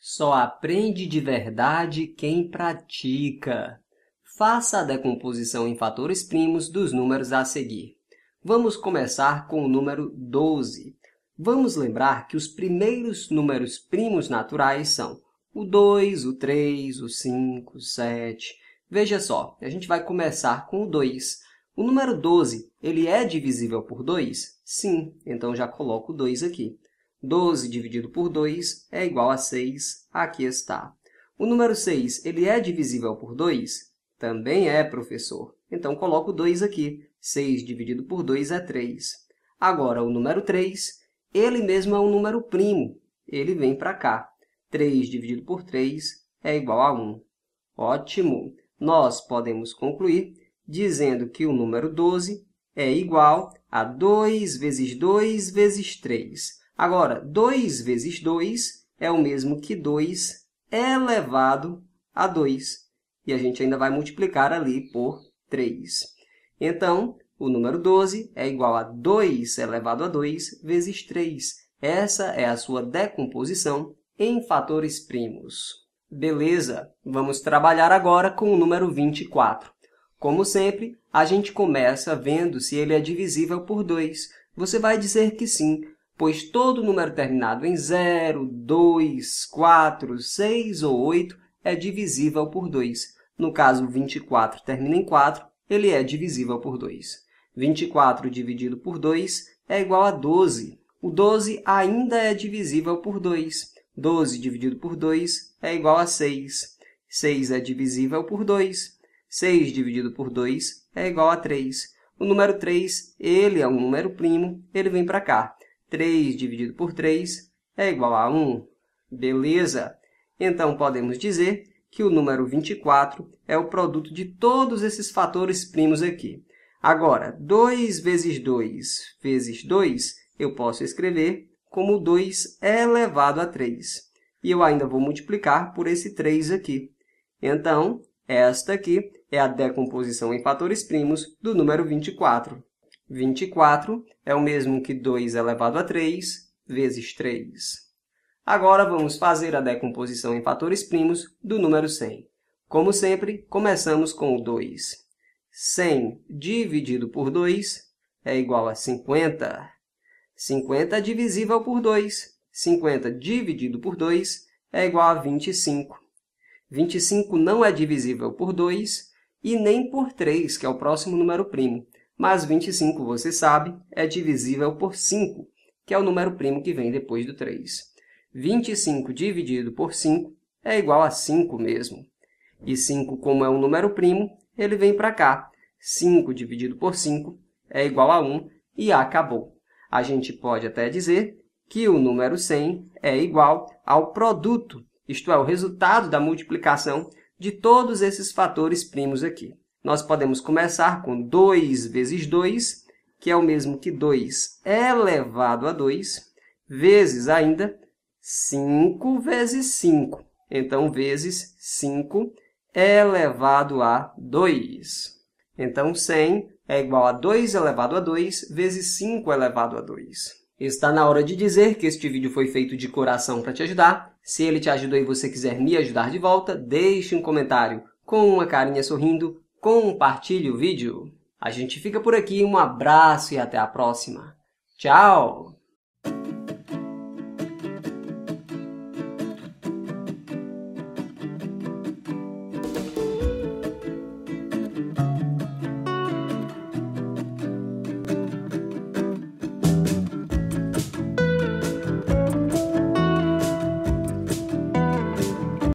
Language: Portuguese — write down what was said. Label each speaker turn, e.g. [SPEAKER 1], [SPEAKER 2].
[SPEAKER 1] Só aprende de verdade quem pratica. Faça a decomposição em fatores primos dos números a seguir. Vamos começar com o número 12. Vamos lembrar que os primeiros números primos naturais são o 2, o 3, o 5, o 7. Veja só, a gente vai começar com o 2. O número 12, ele é divisível por 2? Sim, então já coloco o 2 aqui. 12 dividido por 2 é igual a 6. Aqui está. O número 6, ele é divisível por 2? Também é, professor. Então, coloco 2 aqui. 6 dividido por 2 é 3. Agora, o número 3, ele mesmo é um número primo. Ele vem para cá. 3 dividido por 3 é igual a 1. Ótimo! Nós podemos concluir dizendo que o número 12 é igual a 2 vezes 2 vezes 3. Agora, 2 vezes 2 é o mesmo que 2 elevado a 2. E a gente ainda vai multiplicar ali por 3. Então, o número 12 é igual a 2 elevado a 2 vezes 3. Essa é a sua decomposição em fatores primos. Beleza, vamos trabalhar agora com o número 24. Como sempre, a gente começa vendo se ele é divisível por 2. Você vai dizer que sim, pois todo número terminado em 0, 2, 4, 6 ou 8 é divisível por 2. No caso, 24 termina em 4, ele é divisível por 2. 24 dividido por 2 é igual a 12. O 12 ainda é divisível por 2. 12 dividido por 2 é igual a 6. 6 é divisível por 2. 6 dividido por 2 é igual a 3. O número 3, ele é um número primo, ele vem para cá. 3 dividido por 3 é igual a 1. Beleza? Então, podemos dizer que o número 24 é o produto de todos esses fatores primos aqui. Agora, 2 vezes 2 vezes 2, eu posso escrever como 2 elevado a 3. E eu ainda vou multiplicar por esse 3 aqui. Então, esta aqui é a decomposição em fatores primos do número 24. 24 é o mesmo que 2 elevado a 3 vezes 3. Agora vamos fazer a decomposição em fatores primos do número 100. Como sempre, começamos com o 2. 100 dividido por 2 é igual a 50. 50 divisível por 2. 50 dividido por 2 é igual a 25. 25 não é divisível por 2 e nem por 3, que é o próximo número primo. Mas 25, você sabe, é divisível por 5, que é o número primo que vem depois do 3. 25 dividido por 5 é igual a 5 mesmo. E 5, como é um número primo, ele vem para cá. 5 dividido por 5 é igual a 1 e acabou. A gente pode até dizer que o número 100 é igual ao produto, isto é, o resultado da multiplicação de todos esses fatores primos aqui. Nós podemos começar com 2 vezes 2, que é o mesmo que 2 elevado a 2, vezes ainda 5 vezes 5. Então, vezes 5 elevado a 2. Então, 100 é igual a 2 elevado a 2 vezes 5 elevado a 2. Está na hora de dizer que este vídeo foi feito de coração para te ajudar. Se ele te ajudou e você quiser me ajudar de volta, deixe um comentário com uma carinha sorrindo compartilhe o vídeo. A gente fica por aqui, um abraço e até a próxima. Tchau!